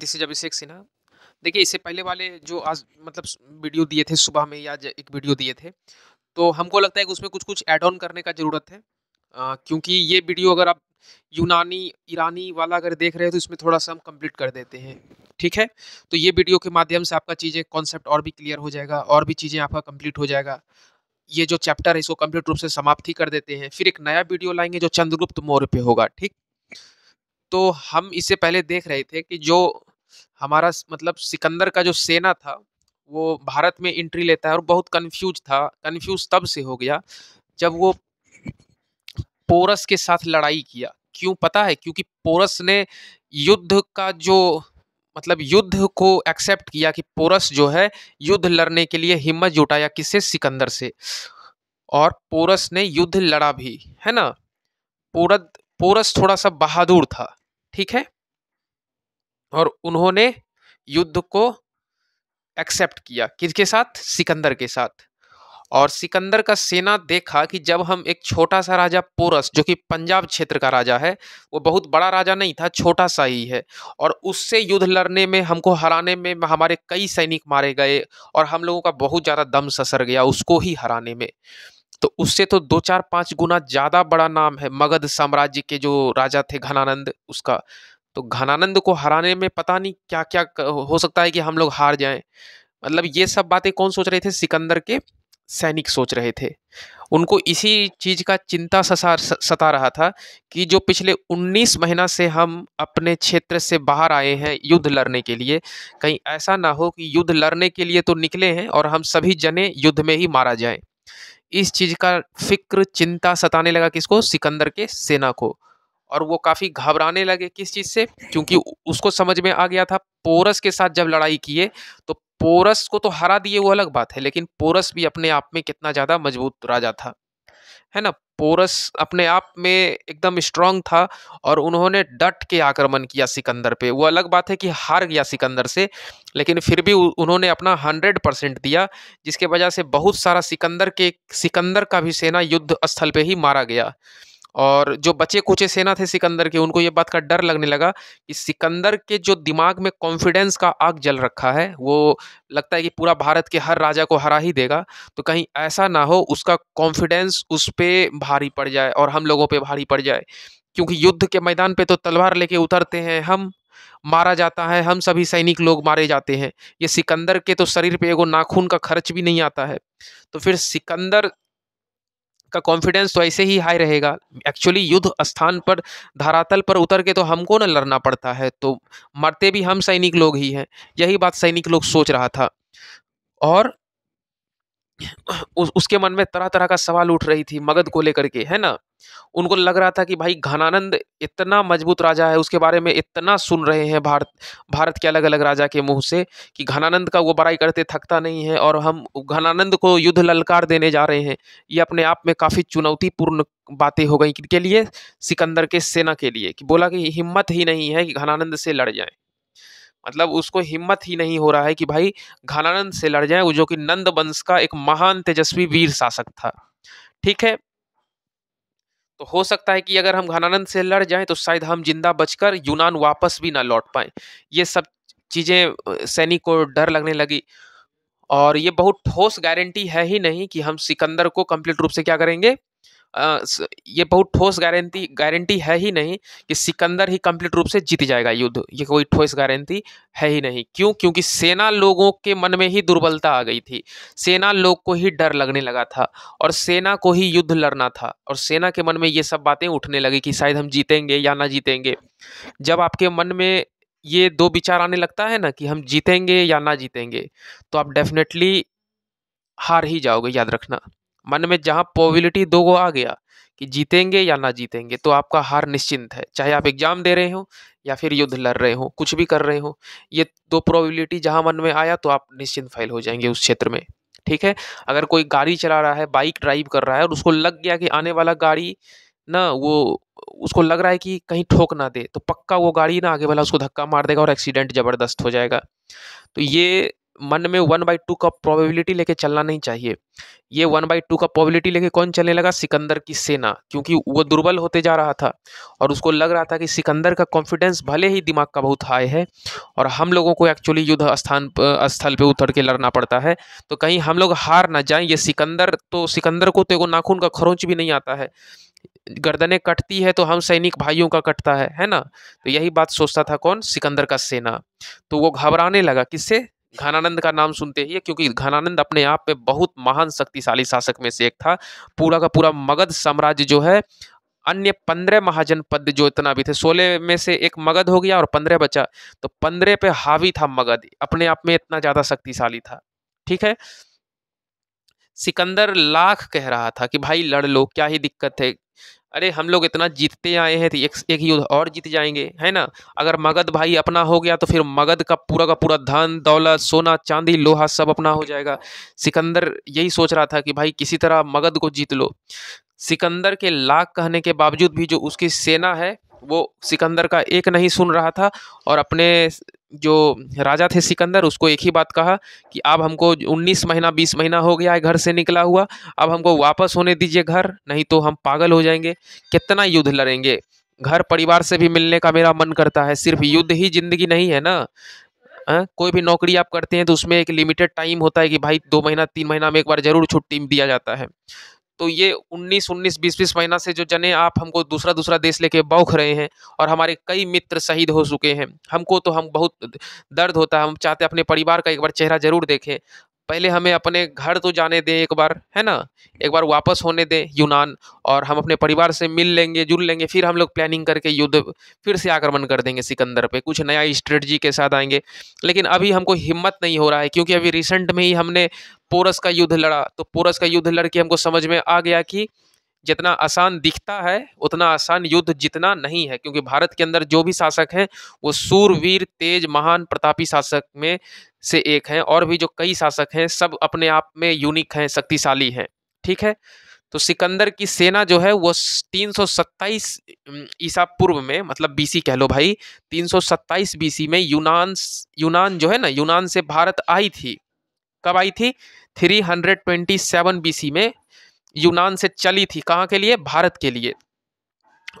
This is अभिषेक सिन्हा देखिए इससे पहले वाले जो आज मतलब वीडियो दिए थे सुबह में या एक वीडियो दिए थे तो हमको लगता है कि उसमें कुछ कुछ ऐड ऑन करने का ज़रूरत है आ, क्योंकि ये वीडियो अगर आप यूनानी ईरानी वाला अगर देख रहे हैं तो इसमें थोड़ा सा हम कंप्लीट कर देते हैं ठीक है तो ये वीडियो के माध्यम से आपका चीज़ें कॉन्सेप्ट और भी क्लियर हो जाएगा और भी चीज़ें आपका कंप्लीट हो जाएगा ये जो चैप्टर है इसको कंप्लीट रूप से समाप्त ही कर देते हैं फिर एक नया वीडियो लाएंगे जो चंद्रगुप्त मौर्य पे होगा ठीक तो हम इससे पहले देख रहे थे कि जो हमारा मतलब सिकंदर का जो सेना था वो भारत में एंट्री लेता है और बहुत कंफ्यूज था कंफ्यूज तब से हो गया जब वो पोरस के साथ लड़ाई किया क्यों पता है क्योंकि पोरस ने युद्ध का जो मतलब युद्ध को एक्सेप्ट किया कि पोरस जो है युद्ध लड़ने के लिए हिम्मत जुटाया किसे सिकंदर से और पोरस ने युद्ध लड़ा भी है ना पोरत पोरस थोड़ा सा बहादुर था ठीक है और उन्होंने युद्ध को एक्सेप्ट किया किसके साथ सिकंदर के साथ और सिकंदर का सेना देखा कि जब हम एक छोटा सा राजा पोरस जो कि पंजाब क्षेत्र का राजा है वो बहुत बड़ा राजा नहीं था छोटा सा ही है और उससे युद्ध लड़ने में हमको हराने में हमारे कई सैनिक मारे गए और हम लोगों का बहुत ज़्यादा दम ससर गया उसको ही हराने में तो उससे तो दो चार पाँच गुना ज़्यादा बड़ा नाम है मगध साम्राज्य के जो राजा थे घनानंद उसका तो घनानंद को हराने में पता नहीं क्या क्या हो सकता है कि हम लोग हार जाएं मतलब ये सब बातें कौन सोच रहे थे सिकंदर के सैनिक सोच रहे थे उनको इसी चीज़ का चिंता ससार सता रहा था कि जो पिछले 19 महीना से हम अपने क्षेत्र से बाहर आए हैं युद्ध लड़ने के लिए कहीं ऐसा ना हो कि युद्ध लड़ने के लिए तो निकले हैं और हम सभी जने युद्ध में ही मारा जाए इस चीज़ का फिक्र चिंता सताने लगा किसको सिकंदर के सेना को और वो काफ़ी घबराने लगे किस चीज़ से क्योंकि उसको समझ में आ गया था पोरस के साथ जब लड़ाई किए तो पोरस को तो हरा दिए वो अलग बात है लेकिन पोरस भी अपने आप में कितना ज़्यादा मजबूत राजा था है ना पोरस अपने आप में एकदम स्ट्रांग था और उन्होंने डट के आक्रमण किया सिकंदर पे वो अलग बात है कि हार गया सिकंदर से लेकिन फिर भी उन्होंने अपना हंड्रेड परसेंट दिया जिसके वजह से बहुत सारा सिकंदर के सिकंदर का भी सेना युद्ध स्थल पे ही मारा गया और जो बचे कुचे सेना थे सिकंदर के उनको ये बात का डर लगने लगा कि सिकंदर के जो दिमाग में कॉन्फिडेंस का आग जल रखा है वो लगता है कि पूरा भारत के हर राजा को हरा ही देगा तो कहीं ऐसा ना हो उसका कॉन्फिडेंस उस पर भारी पड़ जाए और हम लोगों पर भारी पड़ जाए क्योंकि युद्ध के मैदान पर तो तलवार लेके उतरते हैं हम मारा जाता है हम सभी सैनिक लोग मारे जाते हैं ये सिकंदर के तो शरीर पे एगो नाखून का खर्च भी नहीं आता है तो फिर सिकंदर का कॉन्फिडेंस तो ऐसे ही हाई रहेगा एक्चुअली युद्ध स्थान पर धरातल पर उतर के तो हमको ना लड़ना पड़ता है तो मरते भी हम सैनिक लोग ही हैं यही बात सैनिक लोग सोच रहा था और उसके मन में तरह तरह का सवाल उठ रही थी मगध को लेकर के है ना उनको लग रहा था कि भाई घनानंद इतना मजबूत राजा है उसके बारे में इतना सुन रहे हैं भारत भारत के अलग अलग राजा के मुंह से कि घनानंद का वो बड़ाई करते थकता नहीं है और हम घनानंद को युद्ध ललकार देने जा रहे हैं ये अपने आप में काफ़ी चुनौतीपूर्ण बातें हो गई किनके लिए सिकंदर के सेना के लिए कि बोला कि हिम्मत ही नहीं है कि घनानंद से लड़ जाएँ मतलब उसको हिम्मत ही नहीं हो रहा है कि भाई घनानंद से लड़ जाए जो कि नंद वंश का एक महान तेजस्वी वीर शासक था ठीक है तो हो सकता है कि अगर हम घनानंद से लड़ जाएं तो शायद हम जिंदा बचकर यूनान वापस भी ना लौट पाए ये सब चीज़ें सैनिक को डर लगने लगी और ये बहुत ठोस गारंटी है ही नहीं कि हम सिकंदर को कंप्लीट रूप से क्या करेंगे ये बहुत ठोस गारंटी गारंटी है ही नहीं कि सिकंदर ही कंप्लीट रूप से जीत जाएगा युद्ध ये कोई ठोस गारंटी है ही नहीं क्यों क्योंकि सेना लोगों के मन में ही दुर्बलता आ गई थी सेना लोग को ही डर लगने लगा था और सेना को ही युद्ध लड़ना था और सेना के मन में ये सब बातें उठने लगी कि शायद हम जीतेंगे या ना जीतेंगे जब आपके मन में ये दो विचार आने लगता है ना कि हम जीतेंगे या ना जीतेंगे तो आप डेफिनेटली हार ही जाओगे याद रखना मन में जहाँ प्रोबिलिटी दो गो आ गया कि जीतेंगे या ना जीतेंगे तो आपका हार निश्चिंत है चाहे आप एग्जाम दे रहे हो या फिर युद्ध लड़ रहे हो कुछ भी कर रहे हो ये दो प्रोबिलिटी जहाँ मन में आया तो आप निश्चिंत फैल हो जाएंगे उस क्षेत्र में ठीक है अगर कोई गाड़ी चला रहा है बाइक ड्राइव कर रहा है और उसको लग गया कि आने वाला गाड़ी ना वो उसको लग रहा है कि कहीं ठोक ना दे तो पक्का वो गाड़ी ना आगे वाला उसको धक्का मार देगा और एक्सीडेंट ज़बरदस्त हो जाएगा तो ये मन में वन बाई टू का प्रोबेबिलिटी लेके चलना नहीं चाहिए ये वन बाई टू का प्रोबेबिलिटी लेके कौन चलने लगा सिकंदर की सेना क्योंकि वो दुर्बल होते जा रहा था और उसको लग रहा था कि सिकंदर का कॉन्फिडेंस भले ही दिमाग का बहुत हाई है और हम लोगों को एक्चुअली युद्ध स्थान स्थल पर उतर के लड़ना पड़ता है तो कहीं हम लोग हार ना जाएं ये सिकंदर तो सिकंदर को तो एगो नाखून का खरोंच भी नहीं आता है गर्दनें कटती है तो हम सैनिक भाइयों का कटता है है ना तो यही बात सोचता था कौन सिकंदर का सेना तो वो घबराने लगा किससे घनानंद का नाम सुनते ही क्योंकि घनानंद अपने आप में बहुत महान शक्तिशाली शासक में से एक था पूरा का पूरा मगध साम्राज्य जो है अन्य पंद्रह महाजनपद जो इतना भी थे सोलह में से एक मगध हो गया और पंद्रह बचा तो पंद्रह पे हावी था मगध अपने आप में इतना ज़्यादा शक्तिशाली था ठीक है सिकंदर लाख कह रहा था कि भाई लड़ लो क्या ही दिक्कत है अरे हम लोग इतना जीतते आए हैं तो एक, एक युद्ध और जीत जाएंगे है ना अगर मगध भाई अपना हो गया तो फिर मगध का पूरा का पूरा धन दौलत सोना चांदी लोहा सब अपना हो जाएगा सिकंदर यही सोच रहा था कि भाई किसी तरह मगध को जीत लो सिकंदर के लाख कहने के बावजूद भी जो उसकी सेना है वो सिकंदर का एक नहीं सुन रहा था और अपने जो राजा थे सिकंदर उसको एक ही बात कहा कि अब हमको 19 महीना 20 महीना हो गया है घर से निकला हुआ अब हमको वापस होने दीजिए घर नहीं तो हम पागल हो जाएंगे कितना युद्ध लड़ेंगे घर परिवार से भी मिलने का मेरा मन करता है सिर्फ युद्ध ही जिंदगी नहीं है ना आ, हाँ? कोई भी नौकरी आप करते हैं तो उसमें एक लिमिटेड टाइम होता है कि भाई दो महीना तीन महीना में एक बार जरूर छुट्टी दिया जाता है तो ये 19 19 बीस बीस महीना से जो जने आप हमको दूसरा दूसरा देश लेके बौख रहे हैं और हमारे कई मित्र शहीद हो चुके हैं हमको तो हम बहुत दर्द होता है हम चाहते अपने परिवार का एक बार चेहरा जरूर देखें पहले हमें अपने घर तो जाने दें एक बार है ना एक बार वापस होने दें यूनान और हम अपने परिवार से मिल लेंगे जुल लेंगे फिर हम लोग प्लानिंग करके युद्ध फिर से आक्रमण कर देंगे सिकंदर पे कुछ नया स्ट्रेटजी के साथ आएंगे लेकिन अभी हमको हिम्मत नहीं हो रहा है क्योंकि अभी रिसेंट में ही हमने पोरस का युद्ध लड़ा तो पोरस का युद्ध लड़के हमको समझ में आ गया कि जितना आसान दिखता है उतना आसान युद्ध जितना नहीं है क्योंकि भारत के अंदर जो भी शासक हैं वो सूरवीर तेज महान प्रतापी शासक में से एक हैं और भी जो कई शासक हैं सब अपने आप में यूनिक हैं शक्तिशाली हैं ठीक है तो सिकंदर की सेना जो है वो 327 ईसा पूर्व में मतलब बीसी कह लो भाई 327 बीसी में यूनान यूनान जो है ना यूनान से भारत आई थी कब आई थी 327 बीसी में यूनान से चली थी कहाँ के लिए भारत के लिए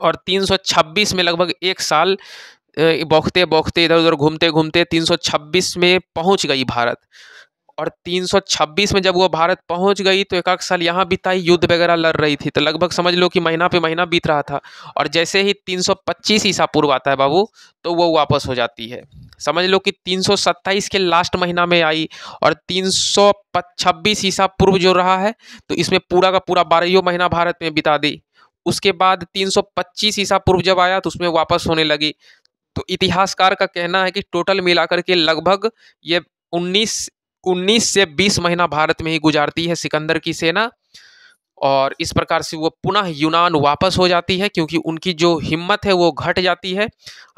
और 326 में लगभग एक साल बौखते बौखते इधर उधर घूमते घूमते 326 में पहुंच गई भारत और 326 में जब वो भारत पहुंच गई तो एक साल यहाँ बिताई युद्ध वगैरह लड़ रही थी तो लगभग समझ लो कि महीना पे महीना बीत रहा था और जैसे ही 325 ईसा पूर्व आता है बाबू तो वो वापस हो जाती है समझ लो कि 327 के लास्ट महीना में आई और तीन ईसा पूर्व जो रहा है तो इसमें पूरा का पूरा बारह महीना भारत में बिता दी उसके बाद 325 ईसा पूर्व जब आया तो उसमें वापस होने लगी तो इतिहासकार का कहना है कि टोटल मिलाकर के लगभग ये 19 19 से 20 महीना भारत में ही गुजारती है सिकंदर की सेना और इस प्रकार से वो पुनः यूनान वापस हो जाती है क्योंकि उनकी जो हिम्मत है वो घट जाती है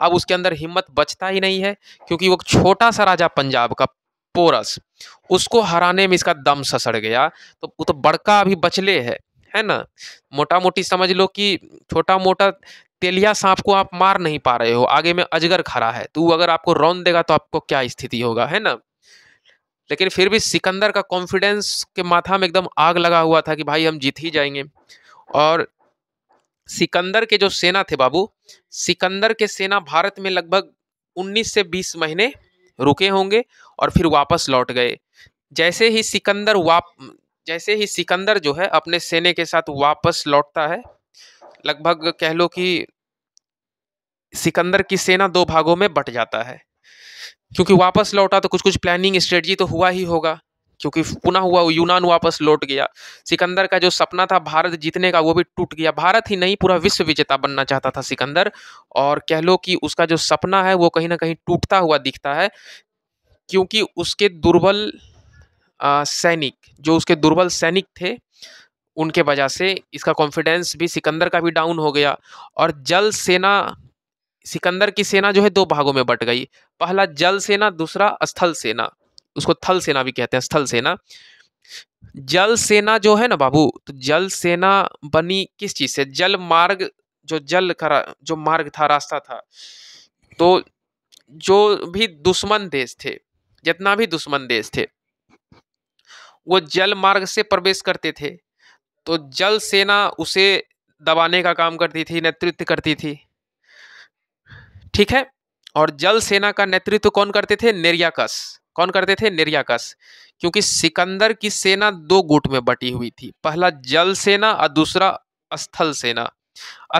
अब उसके अंदर हिम्मत बचता ही नहीं है क्योंकि वो छोटा सा राजा पंजाब का पोरस उसको हराने में इसका दम ससड़ गया तो वो तो बड़का अभी बचले है है ना मोटा मोटी समझ लो कि छोटा मोटा तेलिया सांप को आप मार नहीं पा रहे हो आगे में अजगर खड़ा है तो अगर आपको रौन देगा तो आपको क्या स्थिति होगा है ना लेकिन फिर भी सिकंदर का कॉन्फिडेंस के माथा में एकदम आग लगा हुआ था कि भाई हम जीत ही जाएंगे और सिकंदर के जो सेना थे बाबू सिकंदर के सेना भारत में लगभग 19 से 20 महीने रुके होंगे और फिर वापस लौट गए जैसे ही सिकंदर वाप जैसे ही सिकंदर जो है अपने सेने के साथ वापस लौटता है लगभग कह लो कि सिकंदर की सेना दो भागों में बट जाता है क्योंकि वापस लौटा तो कुछ कुछ प्लानिंग स्ट्रेटजी तो हुआ ही होगा क्योंकि पुनः हुआ वो यूनान वापस लौट गया सिकंदर का जो सपना था भारत जीतने का वो भी टूट गया भारत ही नहीं पूरा विश्व विजेता बनना चाहता था सिकंदर और कह लो कि उसका जो सपना है वो कहीं ना कहीं टूटता हुआ दिखता है क्योंकि उसके दुर्बल सैनिक जो उसके दुर्बल सैनिक थे उनके वजह से इसका कॉन्फिडेंस भी सिकंदर का भी डाउन हो गया और जल सेना सिकंदर की सेना जो है दो भागों में बट गई पहला जल सेना दूसरा स्थल सेना उसको थल सेना भी कहते हैं स्थल सेना जल सेना जो है ना बाबू तो जल सेना बनी किस चीज से जल मार्ग जो जल का जो मार्ग था रास्ता था तो जो भी दुश्मन देश थे जितना भी दुश्मन देश थे वो जल मार्ग से प्रवेश करते थे तो जल सेना उसे दबाने का काम करती थी नेतृत्व करती थी ठीक है और जल सेना का नेतृत्व कौन करते थे निर्याकस कौन करते थे निर्याकस क्योंकि सिकंदर की सेना दो गुट में बटी हुई थी पहला जल सेना और दूसरा स्थल सेना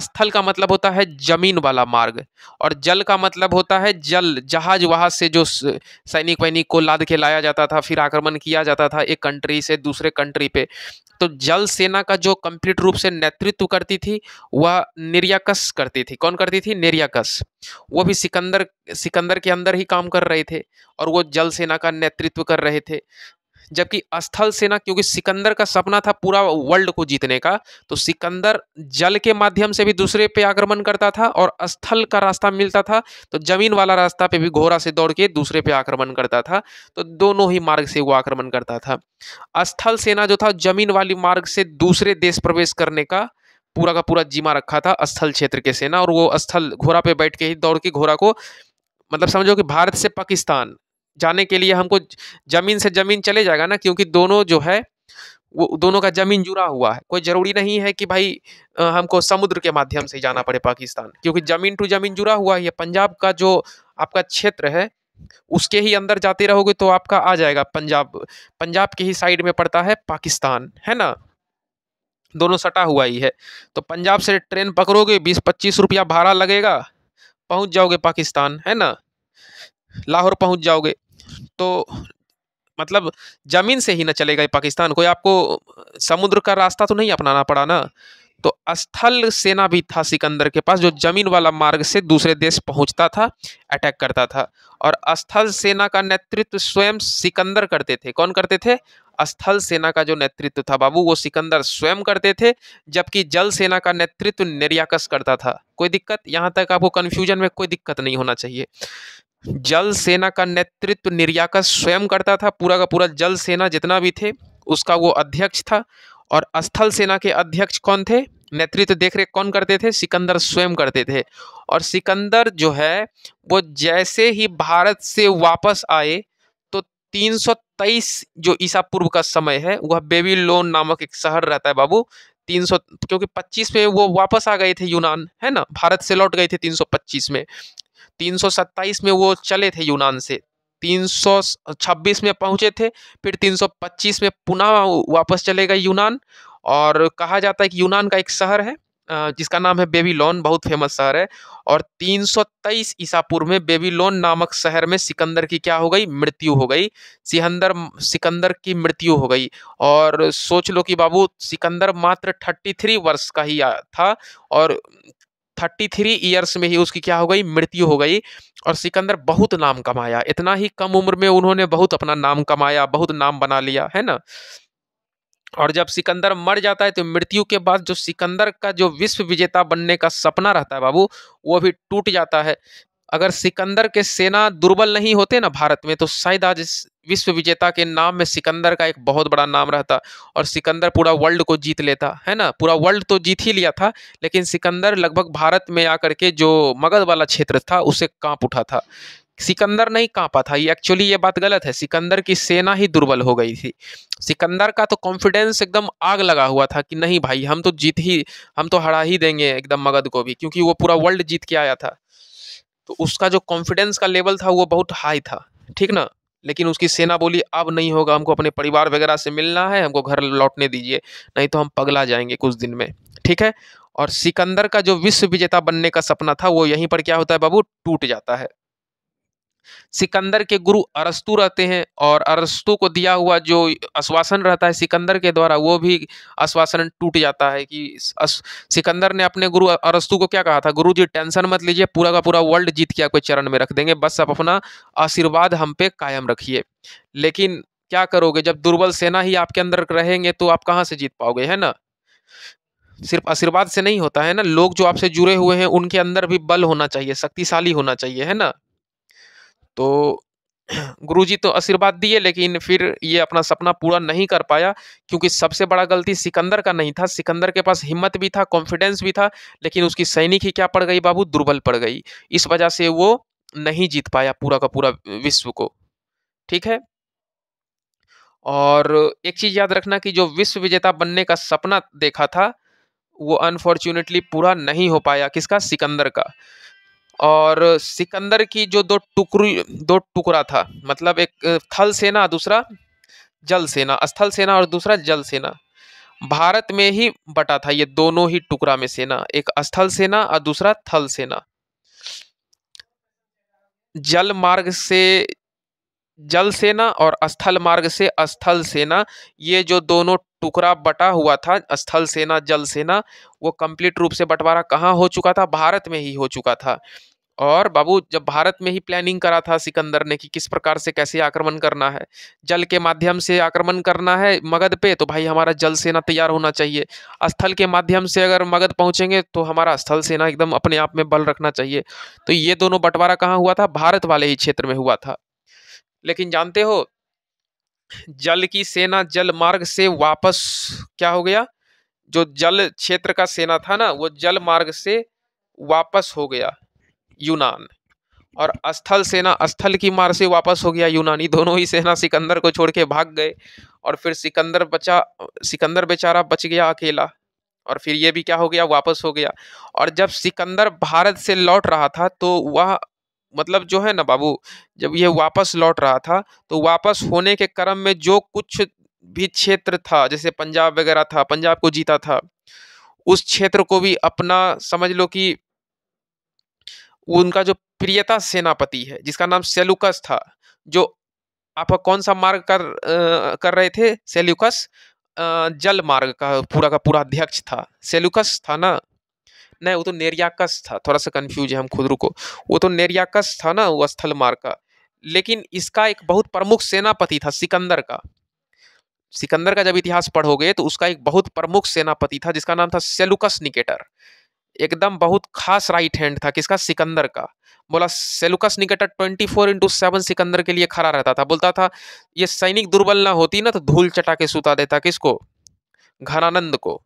स्थल का मतलब होता है जमीन वाला मार्ग और जल का मतलब होता है जल जहाज वहाज से जो सैनिक वैनिक को लाद के लाया जाता था फिर आक्रमण किया जाता था एक कंट्री से दूसरे कंट्री पे तो जल सेना का जो कंप्लीट रूप से नेतृत्व करती थी वह निर्याकस करती थी कौन करती थी निर्याकस वो भी सिकंदर सिकंदर के अंदर ही काम कर रहे थे और वो जल सेना का नेतृत्व कर रहे थे जबकि अस्थल सेना क्योंकि सिकंदर का सपना था पूरा वर्ल्ड को जीतने का तो सिकंदर जल के माध्यम से भी दूसरे पे आक्रमण करता था और स्थल का रास्ता मिलता था तो जमीन वाला रास्ता पे भी घोड़ा से दौड़ के दूसरे पे आक्रमण करता था तो दोनों ही मार्ग से वो आक्रमण करता था अस्थल सेना जो था जमीन वाली मार्ग से दूसरे देश प्रवेश करने का पूरा का पूरा जिमा रखा था स्थल क्षेत्र के सेना और वो स्थल घोड़ा पे बैठ के ही दौड़ के घोड़ा को मतलब समझो कि भारत से पाकिस्तान जाने के लिए हमको ज़मीन से ज़मीन चले जाएगा ना क्योंकि दोनों जो है वो दोनों का ज़मीन जुड़ा हुआ है कोई ज़रूरी नहीं है कि भाई हमको समुद्र के माध्यम से जाना पड़े पाकिस्तान क्योंकि ज़मीन टू ज़मीन जुड़ा हुआ है पंजाब का जो आपका क्षेत्र है उसके ही अंदर जाते रहोगे तो आपका आ जाएगा पंजाब पंजाब के ही साइड में पड़ता है पाकिस्तान है ना दोनों सटा हुआ ही है तो पंजाब से ट्रेन पकड़ोगे बीस पच्चीस रुपया भाड़ा लगेगा पहुंच जाओगे पाकिस्तान है ना लाहौर पहुंच जाओगे तो मतलब ज़मीन से ही ना चलेगा पाकिस्तान कोई आपको समुद्र का रास्ता तो नहीं अपनाना पड़ा ना तो स्थल सेना भी था सिकंदर के पास जो जमीन वाला मार्ग से दूसरे देश पहुंचता था अटैक करता था और स्थल सेना का नेतृत्व स्वयं सिकंदर करते थे कौन करते थे स्थल सेना का जो नेतृत्व था बाबू वो सिकंदर स्वयं करते थे जबकि जल सेना का नेतृत्व निर्याकस करता था कोई दिक्कत यहाँ तक आपको कन्फ्यूजन में कोई दिक्कत नहीं होना चाहिए जल सेना का नेतृत्व निर्याकस स्वयं करता था पूरा का पूरा जल सेना जितना भी थे उसका वो अध्यक्ष था और स्थल सेना के अध्यक्ष कौन थे नेतृत्व देख रेख कौन करते थे सिकंदर स्वयं करते थे और सिकंदर जो है वो जैसे ही भारत से वापस आए तो 323 जो ईसा पूर्व का समय है वह बेबीलोन नामक एक शहर रहता है बाबू 300 क्योंकि 25 में वो वापस आ गए थे यूनान है ना भारत से लौट गए थे 325 में 327 में वो चले थे यूनान से 326 में पहुंचे थे फिर 325 में पुनः वापस चले गए यूनान और कहा जाता है कि यूनान का एक शहर है जिसका नाम है बेबीलोन बहुत फेमस शहर है और 323 ईसा पूर्व में बेबीलोन नामक शहर में सिकंदर की क्या हो गई मृत्यु हो गई सिहंदर सिकंदर की मृत्यु हो गई और सोच लो कि बाबू सिकंदर मात्र 33 वर्ष का ही था और थर्टी थ्री ईयर्स में ही उसकी क्या हो गई मृत्यु हो गई और सिकंदर बहुत नाम कमाया इतना ही कम उम्र में उन्होंने बहुत अपना नाम कमाया बहुत नाम बना लिया है ना और जब सिकंदर मर जाता है तो मृत्यु के बाद जो सिकंदर का जो विश्व विजेता बनने का सपना रहता है बाबू वो भी टूट जाता है अगर सिकंदर के सेना दुर्बल नहीं होते ना भारत में तो शायद आज विश्व विजेता के नाम में सिकंदर का एक बहुत बड़ा नाम रहता और सिकंदर पूरा वर्ल्ड को जीत लेता है ना पूरा वर्ल्ड तो जीत ही लिया था लेकिन सिकंदर लगभग भारत में आकर के जो मगध वाला क्षेत्र था उसे कांप उठा था सिकंदर नहीं कांपा था ये एक्चुअली ये बात गलत है सिकंदर की सेना ही दुर्बल हो गई थी सिकंदर का तो कॉन्फिडेंस एकदम आग लगा हुआ था कि नहीं भाई हम तो जीत ही हम तो हरा ही देंगे एकदम मगध को भी क्योंकि वो पूरा वर्ल्ड जीत के आया था तो उसका जो कॉन्फिडेंस का लेवल था वो बहुत हाई था ठीक ना लेकिन उसकी सेना बोली अब नहीं होगा हमको अपने परिवार वगैरह से मिलना है हमको घर लौटने दीजिए नहीं तो हम पगला जाएंगे कुछ दिन में ठीक है और सिकंदर का जो विश्व विजेता बनने का सपना था वो यहीं पर क्या होता है बाबू टूट जाता है सिकंदर के गुरु अरस्तु रहते हैं और अरस्तु को दिया हुआ जो आश्वासन रहता है सिकंदर के द्वारा वो भी आश्वासन टूट जाता है कि सिकंदर ने अपने गुरु अरस्तु को क्या कहा था गुरु जी टेंशन मत लीजिए पूरा का पूरा वर्ल्ड जीत के आपके चरण में रख देंगे बस आप अपना आशीर्वाद हम पे कायम रखिए लेकिन क्या करोगे जब दुर्बल सेना ही आपके अंदर रहेंगे तो आप कहाँ से जीत पाओगे है ना सिर्फ आशीर्वाद से नहीं होता है ना लोग जो आपसे जुड़े हुए हैं उनके अंदर भी बल होना चाहिए शक्तिशाली होना चाहिए है ना तो गुरुजी तो आशीर्वाद दिए लेकिन फिर ये अपना सपना पूरा नहीं कर पाया क्योंकि सबसे बड़ा गलती सिकंदर का नहीं था सिकंदर के पास हिम्मत भी था कॉन्फिडेंस भी था लेकिन उसकी सैनिक ही क्या पड़ गई बाबू दुर्बल पड़ गई इस वजह से वो नहीं जीत पाया पूरा का पूरा विश्व को ठीक है और एक चीज़ याद रखना कि जो विश्व विजेता बनने का सपना देखा था वो अनफॉर्चुनेटली पूरा नहीं हो पाया किसका सिकंदर का और सिकंदर की जो दो टुकड़ी दो टुकड़ा था मतलब एक थल सेना दूसरा जल सेना स्थल सेना और दूसरा जल सेना भारत में ही बटा था ये दोनों ही टुकड़ा में सेना एक स्थल सेना और दूसरा थल सेना जल मार्ग से जल सेना और स्थल मार्ग से स्थल सेना ये जो दोनों टुकड़ा बटा हुआ था स्थल सेना जल सेना वो कंप्लीट रूप से बंटवारा कहाँ हो चुका था भारत में ही हो चुका था और बाबू जब भारत में ही प्लानिंग करा था सिकंदर ने कि किस प्रकार से कैसे आक्रमण करना है जल के माध्यम से आक्रमण करना है मगध पे तो भाई हमारा जल सेना तैयार होना चाहिए स्थल के माध्यम से अगर मगध पहुंचेंगे तो हमारा स्थल सेना एकदम अपने आप में बल रखना चाहिए तो ये दोनों बंटवारा कहाँ हुआ था भारत वाले ही क्षेत्र में हुआ था लेकिन जानते हो जल की सेना जल मार्ग से वापस क्या हो गया जो जल क्षेत्र का सेना था ना वो जल मार्ग से वापस हो गया यूनान और स्थल सेना स्थल की मार से वापस हो गया यूनानी दोनों ही सेना सिकंदर को छोड़ के भाग गए और फिर सिकंदर बचा सिकंदर बेचारा बच गया अकेला और फिर ये भी क्या हो गया वापस हो गया और जब सिकंदर भारत से लौट रहा था तो वह मतलब जो है ना बाबू जब यह वापस लौट रहा था तो वापस होने के क्रम में जो कुछ भी क्षेत्र था जैसे पंजाब वगैरह था पंजाब को जीता था उस क्षेत्र को भी अपना समझ लो कि उनका जो प्रियता सेनापति है जिसका नाम सेलुकस था जो आप कौन सा मार्ग कर आ, कर रहे थे सेल्यूकस जल मार्ग का पूरा का पूरा अध्यक्ष था सेल्यूकस था ना नहीं वो तो नेरियाकस था थोड़ा सा कन्फ्यूज है हम खुद को वो तो नेरियाकस था ना वो स्थल मार्ग का लेकिन इसका एक बहुत प्रमुख सेनापति था सिकंदर का सिकंदर का जब इतिहास पढ़ोगे तो उसका एक बहुत प्रमुख सेनापति था जिसका नाम था सेलुकस निकेटर एकदम बहुत खास राइट हैंड था किसका सिकंदर का बोला Seleucus Nicator twenty four into seven Sikandar के लिए खड़ा रहता था बोलता था ये सैनिक दुर्बल ना होती ना तो धूल चटा के सुता देता किसको घनानंद को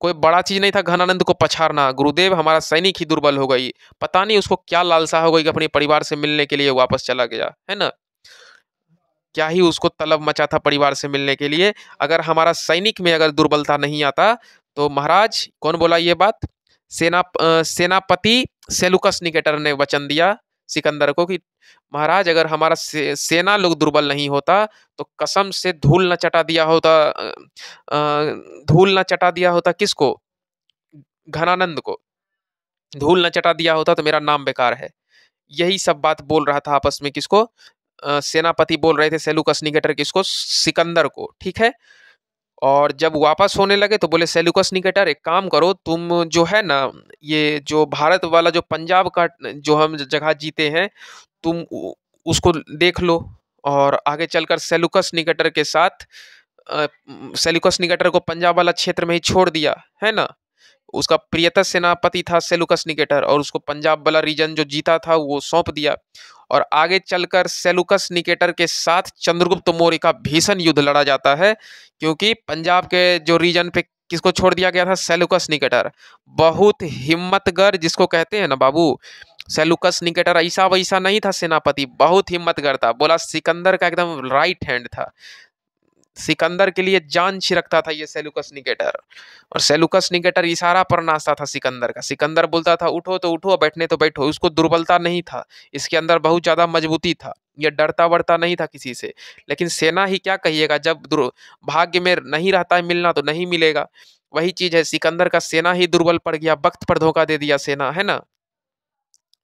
कोई बड़ा चीज़ नहीं था घनानंद को पछाड़ना गुरुदेव हमारा सैनिक ही दुर्बल हो गई पता नहीं उसको क्या लालसा हो गई कि अपने परिवार से मिलने के लिए वापस चला गया है ना क्या ही उसको तलब मचा था परिवार से मिलने के लिए अगर हमारा सैनिक में अगर दुर्बलता नहीं आता तो महाराज कौन बोला ये बात सेना सेनापति सेलुकस निकेटर ने वचन दिया सिकंदर को कि महाराज अगर हमारा से, सेना लोग दुर्बल नहीं होता तो कसम से धूल न चटा दिया होता धूल न चटा दिया होता किसको घनानंद को धूल न चटा दिया होता तो मेरा नाम बेकार है यही सब बात बोल रहा था आपस में किसको सेनापति बोल रहे थे सेलुकस निगेटर किसको सिकंदर को ठीक है और जब वापस होने लगे तो बोले सेल्यूकस निकेटर एक काम करो तुम जो है ना ये जो भारत वाला जो पंजाब का जो हम जगह जीते हैं तुम उसको देख लो और आगे चलकर सेल्यूकस निकेटर के साथ सेल्यूकस निकेटर को पंजाब वाला क्षेत्र में ही छोड़ दिया है ना उसका प्रियत सेनापति था सेलुकस निकेटर और उसको पंजाब वाला रीजन जो जीता था वो सौंप दिया और आगे चलकर सेलुकस निकेटर के साथ चंद्रगुप्त मौर्य का भीषण युद्ध लड़ा जाता है क्योंकि पंजाब के जो रीजन पे किसको छोड़ दिया गया था सेलुकस निकेटर बहुत हिम्मतगर जिसको कहते हैं ना बाबू सेलुकस निकेटर ऐसा वैसा नहीं था सेनापति बहुत हिम्मतगर था बोला सिकंदर का एकदम राइट हैंड था सिकंदर के लिए जान छिड़कता था ये सेलुकस निकेटर और सेलुकस निकेटर इशारा पर नाचता था सिकंदर का सिकंदर बोलता था उठो तो उठो बैठने तो बैठो उसको दुर्बलता नहीं था इसके अंदर बहुत ज़्यादा मजबूती था यह डरता वरता नहीं था किसी से लेकिन सेना ही क्या कहिएगा जब भाग्य में नहीं रहता है मिलना तो नहीं मिलेगा वही चीज़ है सिकंदर का सेना ही दुर्बल पड़ गया वक्त पर धोखा दे दिया सेना है ना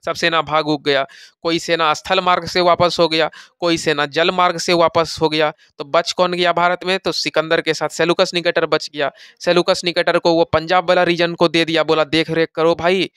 सब सेना भाग उग गया कोई सेना स्थल मार्ग से वापस हो गया कोई सेना जल मार्ग से वापस हो गया तो बच कौन गया भारत में तो सिकंदर के साथ सेलुकस निकेटर बच गया सेलुकस निकेटर को वो पंजाब वाला रीजन को दे दिया बोला देख रेख करो भाई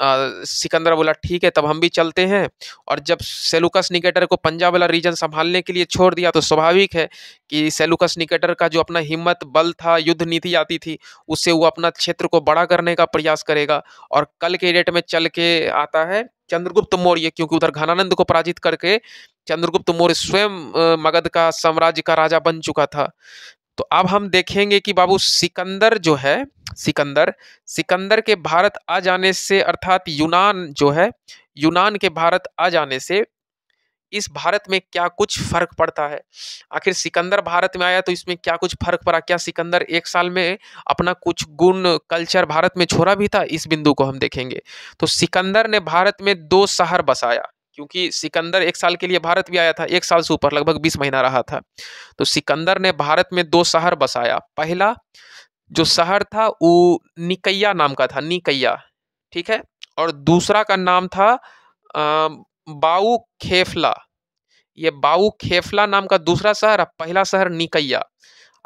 सिकंदर बोला ठीक है तब हम भी चलते हैं और जब सेलुकस निकेटर को पंजाब वाला रीजन संभालने के लिए छोड़ दिया तो स्वाभाविक है कि सेलुकस निकेटर का जो अपना हिम्मत बल था युद्ध नीति आती थी उससे वो अपना क्षेत्र को बड़ा करने का प्रयास करेगा और कल के डेट में चल के आता है चंद्रगुप्त मौर्य क्योंकि उधर घनानंद को पराजित करके चंद्रगुप्त मौर्य स्वयं मगध का साम्राज्य का राजा बन चुका था तो अब हम देखेंगे कि बाबू सिकंदर जो है सिकंदर सिकंदर के भारत आ जाने से अर्थात यूनान जो है यूनान के भारत आ जाने से इस भारत में क्या कुछ फर्क पड़ता है आखिर सिकंदर भारत में आया तो इसमें क्या कुछ फर्क पड़ा क्या सिकंदर एक साल में अपना कुछ गुण कल्चर भारत में छोड़ा भी था इस बिंदु को हम देखेंगे तो सिकंदर ने भारत में दो शहर बसाया क्योंकि सिकंदर एक साल के लिए भारत भी आया था एक साल से ऊपर लगभग बीस महीना रहा था तो सिकंदर ने भारत में दो शहर बसाया पहला जो शहर था वो निकैया नाम का था निकैया ठीक है और दूसरा का नाम था बाऊ खेफला ये बाऊ खेफला नाम का दूसरा शहर पहला शहर निकैया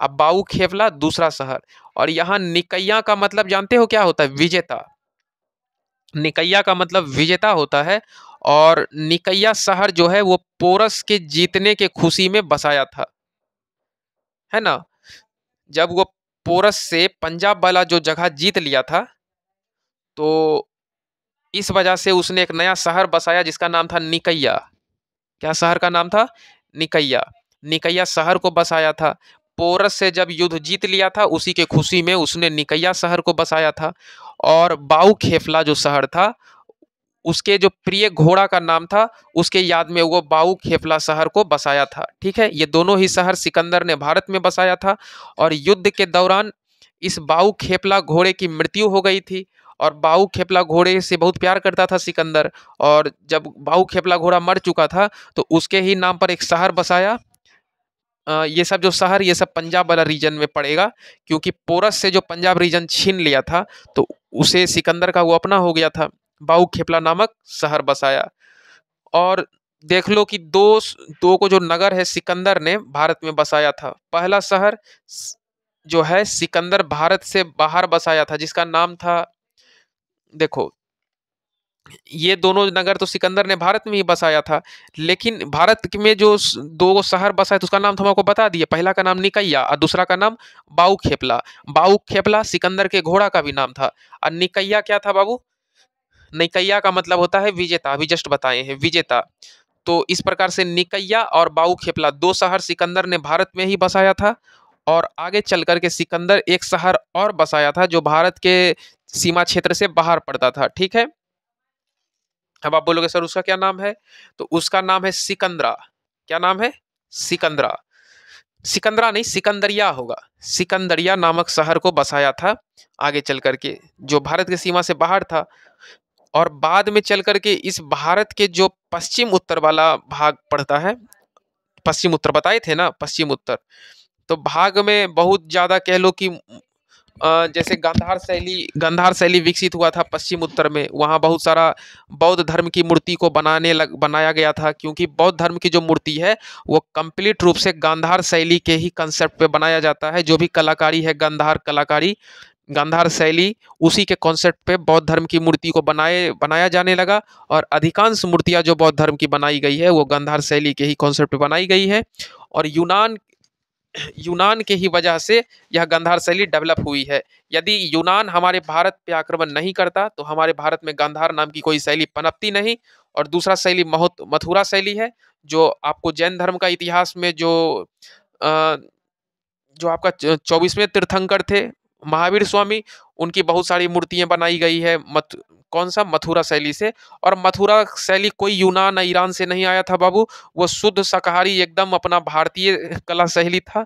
अब बाऊ खेफला दूसरा शहर और यहाँ निकैया का मतलब जानते हो क्या होता है विजेता निकैया का मतलब विजेता होता है और निकैया शहर जो है वो पोरस के जीतने के खुशी में बसाया था है ना जब वो पोरस से पंजाब वाला जो जगह जीत लिया था तो इस वजह से उसने एक नया शहर बसाया जिसका नाम था निकैया क्या शहर का नाम था निकैया निकैया शहर को बसाया था पोरस से जब युद्ध जीत लिया था उसी के खुशी में उसने निकैया शहर को बसाया था और बाऊ खेफला जो शहर था उसके जो प्रिय घोड़ा का नाम था उसके याद में वो बाऊ खेपला शहर को बसाया था ठीक है ये दोनों ही शहर सिकंदर ने भारत में बसाया था और युद्ध के दौरान इस बाऊ खेपला घोड़े की मृत्यु हो गई थी और बाऊ खेपला घोड़े से बहुत प्यार करता था सिकंदर और जब बाऊ खेपला घोड़ा मर चुका था तो उसके ही नाम पर एक शहर बसाया ये सब जो शहर ये सब पंजाब वाला रीजन में पड़ेगा क्योंकि पोरस से जो पंजाब रीजन छीन लिया था तो उसे सिकंदर का वो अपना हो गया था बाऊ खेपला नामक शहर बसाया और देख लो कि दो दो को जो नगर है सिकंदर ने भारत में बसाया था पहला शहर जो है सिकंदर भारत से बाहर बसाया था जिसका नाम था देखो ये दोनों नगर तो सिकंदर ने भारत में ही बसाया था लेकिन भारत में जो दो शहर बसाए तो उसका नाम तो हम आपको बता दिए पहला का नाम निकैया और दूसरा का नाम बाऊ खेपला बाऊ खेपला सिकंदर के घोड़ा का भी नाम था और निकैया क्या था बाबू निकैया का मतलब होता है विजेता अभी जस्ट बताए हैं विजेता तो इस प्रकार से निकैया और बाऊ खेपला दो शहर सिकंदर ने भारत में ही बसाया था और आगे चल करके के सिकंदर एक शहर और बसाया था जो भारत के सीमा क्षेत्र से बाहर पड़ता था ठीक है अब आप बोलोगे सर उसका क्या नाम है तो उसका नाम है सिकंदरा क्या नाम है सिकंदरा सिकंदरा नहीं सिकंदरिया होगा सिकंदरिया नामक शहर को बसाया था आगे चल करके जो भारत की सीमा से बाहर था और बाद में चल करके इस भारत के जो पश्चिम उत्तर वाला भाग पड़ता है पश्चिम उत्तर बताए थे ना पश्चिम उत्तर तो भाग में बहुत ज़्यादा कह लो कि जैसे गंधार शैली गंधार शैली विकसित हुआ था पश्चिम उत्तर में वहाँ बहुत सारा बौद्ध धर्म की मूर्ति को बनाने लग बनाया गया था क्योंकि बौद्ध धर्म की जो मूर्ति है वो कंप्लीट रूप से गांधार शैली के ही कंसेप्ट पे बनाया जाता है जो भी कलाकारी है गंधार कलाकारी गंधार शैली उसी के कॉन्सेप्ट पे बौद्ध धर्म की मूर्ति को बनाए बनाया जाने लगा और अधिकांश मूर्तियां जो बौद्ध धर्म की बनाई गई है वो गंधार शैली के ही कॉन्सेप्ट बनाई गई है और यूनान यूनान के ही वजह से यह गंधार शैली डेवलप हुई है यदि यूनान हमारे भारत पे आक्रमण नहीं करता तो हमारे भारत में गंधार नाम की कोई शैली पनपती नहीं और दूसरा शैली महुत मथुरा शैली है जो आपको जैन धर्म का इतिहास में जो आ, जो आपका चौबीसवें तीर्थंकर थे महावीर स्वामी उनकी बहुत सारी मूर्तियाँ बनाई गई है मत कौन सा मथुरा शैली से और मथुरा शैली कोई यूनान ईरान से नहीं आया था बाबू वो शुद्ध शाकाहारी एकदम अपना भारतीय कला शैली था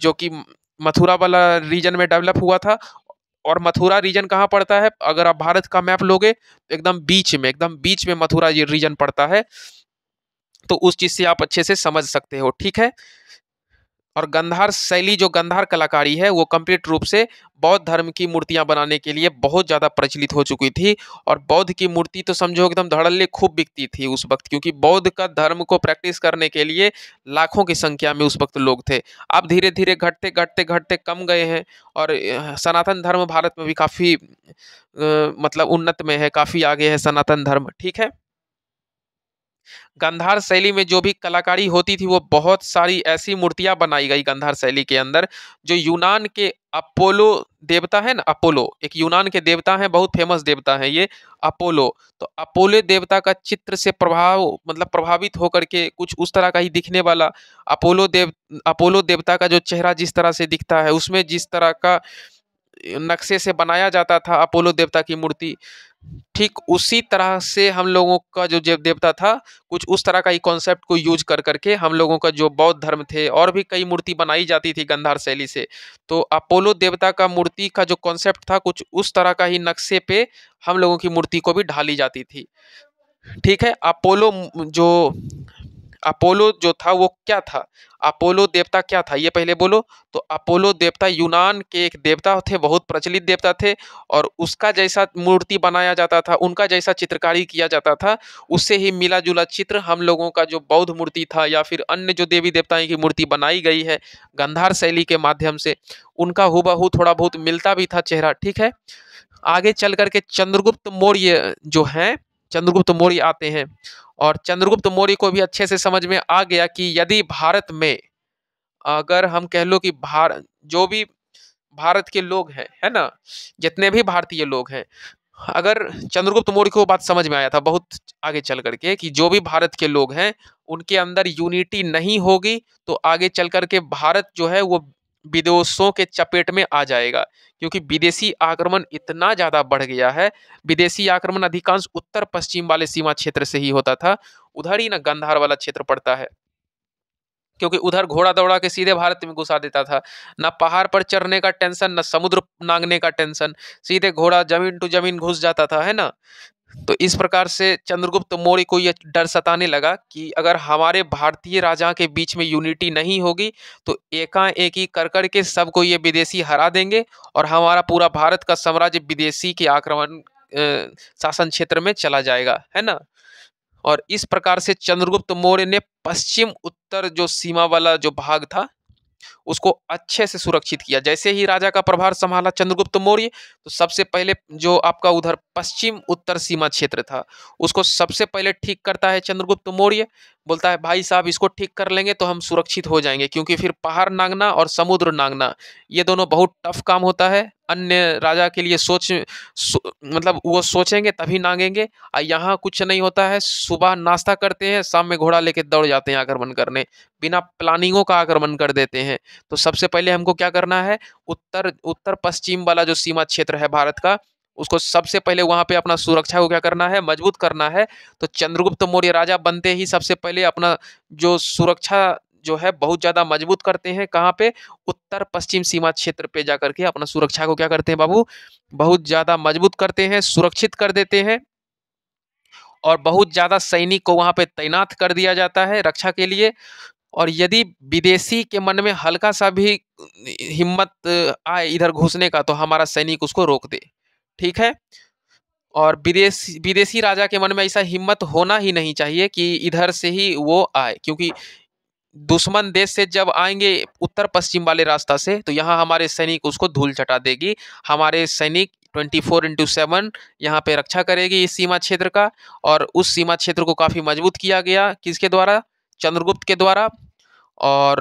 जो कि मथुरा वाला रीजन में डेवलप हुआ था और मथुरा रीजन कहाँ पड़ता है अगर आप भारत का मैप लोगे तो एकदम बीच में एकदम बीच में मथुरा रीजन पड़ता है तो उस चीज़ से आप अच्छे से समझ सकते हो ठीक है और गंधार शैली जो गंधार कलाकारी है वो कंप्लीट रूप से बौद्ध धर्म की मूर्तियाँ बनाने के लिए बहुत ज़्यादा प्रचलित हो चुकी थी और बौद्ध की मूर्ति तो समझो एकदम धड़ल्ले खूब बिकती थी उस वक्त क्योंकि बौद्ध का धर्म को प्रैक्टिस करने के लिए लाखों की संख्या में उस वक्त लोग थे अब धीरे धीरे घटते घटते घटते कम गए हैं और सनातन धर्म भारत में भी काफ़ी मतलब उन्नत में है काफ़ी आगे है सनातन धर्म ठीक है गंधार शैली में जो भी कलाकारी होती थी वो बहुत सारी ऐसी मूर्तियां बनाई गई गंधार शैली के अंदर जो यूनान के अपोलो देवता है ना अपोलो एक यूनान के देवता हैं बहुत फेमस देवता हैं ये अपोलो तो अपोलो देवता का चित्र से प्रभाव मतलब प्रभावित होकर के कुछ उस तरह का ही दिखने वाला अपोलो देव अपोलो देवता का जो चेहरा जिस तरह से दिखता है उसमें जिस तरह का नक्शे से बनाया जाता था अपोलो देवता की मूर्ति ठीक उसी तरह से हम लोगों का जो जैव देवता था कुछ उस तरह का ही कॉन्सेप्ट को यूज कर करके हम लोगों का जो बौद्ध धर्म थे और भी कई मूर्ति बनाई जाती थी गंधार शैली से तो अपोलो देवता का मूर्ति का जो कॉन्सेप्ट था कुछ उस तरह का ही नक्शे पे हम लोगों की मूर्ति को भी ढाली जाती थी ठीक है अपोलो जो अपोलो जो था वो क्या था अपोलो देवता क्या था ये पहले बोलो तो अपोलो देवता यूनान के एक देवता थे बहुत प्रचलित देवता थे और उसका जैसा मूर्ति बनाया जाता था उनका जैसा चित्रकारी किया जाता था उससे ही मिला जुला चित्र हम लोगों का जो बौद्ध मूर्ति था या फिर अन्य जो देवी देवताएं की मूर्ति बनाई गई है गंधार शैली के माध्यम से उनका हुबहू थोड़ा बहुत मिलता भी था चेहरा ठीक है आगे चल करके चंद्रगुप्त मौर्य जो हैं चंद्रगुप्त मौर्य आते हैं और चंद्रगुप्त मौर्य को भी अच्छे से समझ में आ गया कि यदि भारत में अगर हम कह लो कि भारत जो भी भारत के लोग हैं है ना जितने भी भारतीय लोग हैं अगर चंद्रगुप्त मौर्य को बात समझ में आया था बहुत आगे चल करके कि जो भी भारत के लोग हैं उनके अंदर यूनिटी नहीं होगी तो आगे चल करके भारत जो है वो विदेशों के चपेट में आ जाएगा क्योंकि विदेशी आक्रमण इतना ज़्यादा बढ़ गया है विदेशी आक्रमण अधिकांश उत्तर पश्चिम वाले सीमा क्षेत्र से ही होता था उधर ही ना गंधार वाला क्षेत्र पड़ता है क्योंकि उधर घोड़ा दौड़ा के सीधे भारत में घुसा देता था ना पहाड़ पर चढ़ने का टेंशन ना समुद्र नांगने का टेंशन सीधे घोड़ा जमीन टू जमीन घुस जाता था है ना तो इस प्रकार से चंद्रगुप्त मौर्य को यह डर सताने लगा कि अगर हमारे भारतीय राजा के बीच में यूनिटी नहीं होगी तो एकाएकी कर कर के सबको ये विदेशी हरा देंगे और हमारा पूरा भारत का साम्राज्य विदेशी के आक्रमण शासन क्षेत्र में चला जाएगा है ना और इस प्रकार से चंद्रगुप्त मौर्य ने पश्चिम उत्तर जो सीमा वाला जो भाग था उसको अच्छे से सुरक्षित किया जैसे ही राजा का प्रभार संभाला चंद्रगुप्त मौर्य तो सबसे पहले जो आपका उधर पश्चिम उत्तर सीमा क्षेत्र था उसको सबसे पहले ठीक करता है चंद्रगुप्त मौर्य बोलता है भाई साहब इसको ठीक कर लेंगे तो हम सुरक्षित हो जाएंगे क्योंकि फिर पहाड़ नांगना और समुद्र नांगना ये दोनों बहुत टफ काम होता है अन्य राजा के लिए सोच सो, मतलब वो सोचेंगे तभी नांगेंगे और यहाँ कुछ नहीं होता है सुबह नाश्ता करते हैं शाम में घोड़ा लेके दौड़ जाते हैं आक्रमण करने बिना प्लानिंगों का आक्रमण कर देते हैं तो सबसे पहले हमको क्या करना है उत्तर उत्तर पश्चिम वाला जो सीमा क्षेत्र है भारत का उसको सबसे पहले वहाँ पे अपना सुरक्षा को क्या करना है मजबूत करना है तो चंद्रगुप्त मौर्य राजा बनते ही सबसे पहले अपना जो सुरक्षा जो है बहुत ज़्यादा मजबूत करते हैं कहाँ पे उत्तर पश्चिम सीमा क्षेत्र पे जा करके अपना सुरक्षा को क्या करते हैं बाबू बहुत ज़्यादा मजबूत करते हैं सुरक्षित कर देते हैं और बहुत ज़्यादा सैनिक को वहाँ पे तैनात कर दिया जाता है रक्षा के लिए और यदि विदेशी के मन में हल्का सा भी हिम्मत आए इधर घुसने का तो हमारा सैनिक उसको रोक दे ठीक है और विदेश विदेशी राजा के मन में ऐसा हिम्मत होना ही नहीं चाहिए कि इधर से ही वो आए क्योंकि दुश्मन देश से जब आएंगे उत्तर पश्चिम वाले रास्ता से तो यहाँ हमारे सैनिक उसको धूल चटा देगी हमारे सैनिक ट्वेंटी फोर इंटू सेवन यहाँ पर रक्षा करेगी इस सीमा क्षेत्र का और उस सीमा क्षेत्र को काफ़ी मजबूत किया गया किसके द्वारा चंद्रगुप्त के द्वारा और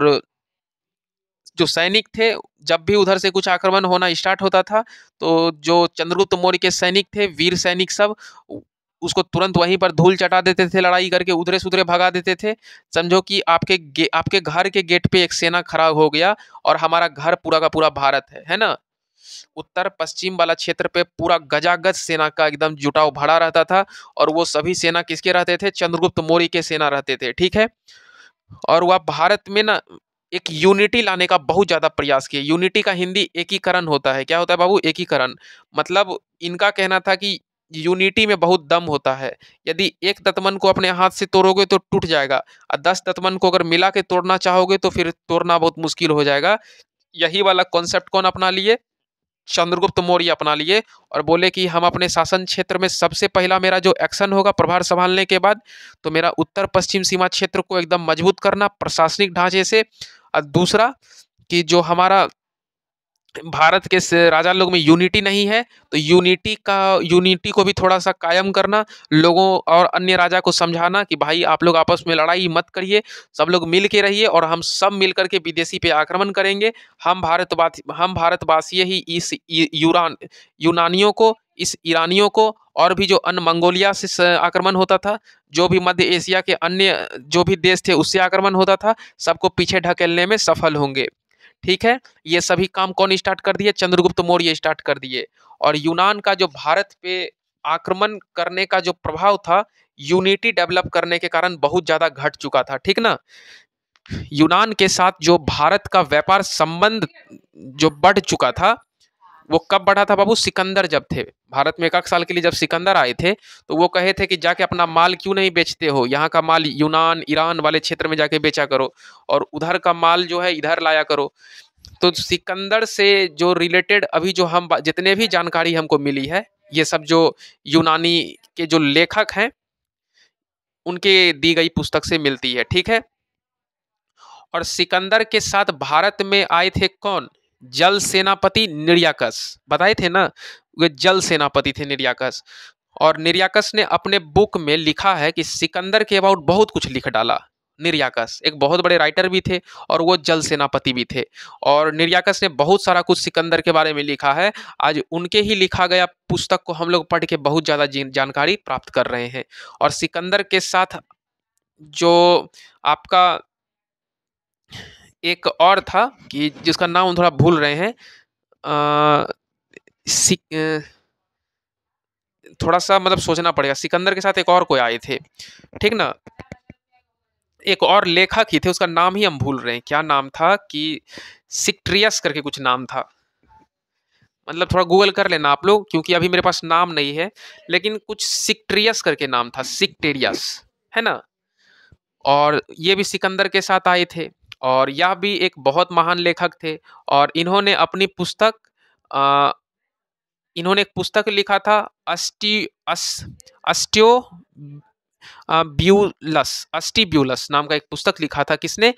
जो सैनिक थे जब भी उधर से कुछ आक्रमण होना स्टार्ट होता था तो जो चंद्रगुप्त मौर्य के सैनिक थे वीर सैनिक सब उसको तुरंत वहीं पर धूल चटा देते थे लड़ाई करके उधरे सुधरे भगा देते थे समझो कि आपके गे, आपके घर के गेट पे एक सेना खराब हो गया और हमारा घर पूरा का पूरा भारत है है ना उत्तर पश्चिम वाला क्षेत्र पे पूरा गजागज सेना का एकदम जुटाव भरा रहता था और वो सभी सेना किसके रहते थे चंद्रगुप्त मौर्य के सेना रहते थे ठीक है और वह भारत में ना एक यूनिटी लाने का बहुत ज़्यादा प्रयास किए यूनिटी का हिंदी एकीकरण होता है क्या होता है बाबू एकीकरण मतलब इनका कहना था कि यूनिटी में बहुत दम होता है यदि एक दतमन को अपने हाथ से तोड़ोगे तो टूट जाएगा और दस दतमन को अगर मिला के तोड़ना चाहोगे तो फिर तोड़ना बहुत मुश्किल हो जाएगा यही वाला कॉन्सेप्ट कौन अपना लिए चंद्रगुप्त मौर्य अपना लिए और बोले कि हम अपने शासन क्षेत्र में सबसे पहला मेरा जो एक्शन होगा प्रभार संभालने के बाद तो मेरा उत्तर पश्चिम सीमा क्षेत्र को एकदम मजबूत करना प्रशासनिक ढांचे से और दूसरा कि जो हमारा भारत के राजा लोग में यूनिटी नहीं है तो यूनिटी का यूनिटी को भी थोड़ा सा कायम करना लोगों और अन्य राजा को समझाना कि भाई आप लोग आपस में लड़ाई मत करिए सब लोग मिल के रहिए और हम सब मिल कर के विदेशी पे आक्रमण करेंगे हम भारतवासी हम भारतवासी ही इस यूरान यूनानियों को इस ईरानियों को और भी जो अन्य मंगोलिया से आक्रमण होता था जो भी मध्य एशिया के अन्य जो भी देश थे उससे आक्रमण होता था सबको पीछे ढकेलने में सफल होंगे ठीक है ये सभी काम कौन स्टार्ट कर दिए चंद्रगुप्त मौर्य स्टार्ट कर दिए और यूनान का जो भारत पे आक्रमण करने का जो प्रभाव था यूनिटी डेवलप करने के कारण बहुत ज़्यादा घट चुका था ठीक ना यूनान के साथ जो भारत का व्यापार संबंध जो बढ़ चुका था वो कब बढ़ा था बाबू सिकंदर जब थे भारत में एक साल के लिए जब सिकंदर आए थे तो वो कहे थे कि जाके अपना माल क्यों नहीं बेचते हो यहाँ का माल यूनान ईरान वाले क्षेत्र में जाके बेचा करो और उधर का माल जो है इधर लाया करो तो सिकंदर से जो रिलेटेड अभी जो हम जितने भी जानकारी हमको मिली है ये सब जो यूनानी के जो लेखक हैं उनके दी गई पुस्तक से मिलती है ठीक है और सिकंदर के साथ भारत में आए थे कौन जल सेनापति निर्याकस बताए थे ना वे जल सेनापति थे निर्याकस और निर्याकस ने अपने बुक में लिखा है कि सिकंदर के अबाउट बहुत कुछ लिख डाला निर्याकस एक बहुत बड़े राइटर भी थे और वो जल सेनापति भी थे और निर्याकस ने बहुत सारा कुछ सिकंदर के बारे में लिखा है आज उनके ही लिखा गया पुस्तक को हम लोग पढ़ के बहुत ज़्यादा जानकारी प्राप्त कर रहे हैं और सिकंदर के साथ जो आपका एक और था कि जिसका नाम हम थोड़ा भूल रहे हैं आ, थोड़ा सा मतलब सोचना पड़ेगा सिकंदर के साथ एक और कोई आए थे ठीक ना एक और लेखक ही थे उसका नाम ही हम भूल रहे हैं क्या नाम था कि सिक्ट्रियस करके कुछ नाम था मतलब थोड़ा गूगल कर लेना आप लोग क्योंकि अभी मेरे पास नाम नहीं है लेकिन कुछ सिक्ट्रियस करके नाम था सिक्टेरियस है ना और ये भी सिकंदर के साथ आए थे और यह भी एक बहुत महान लेखक थे और इन्होंने अपनी पुस्तक इन्होंने एक पुस्तक लिखा था अस्टी अस अस्टियो ब्यूलस अस्टिब्यूलस नाम का एक पुस्तक लिखा था किसने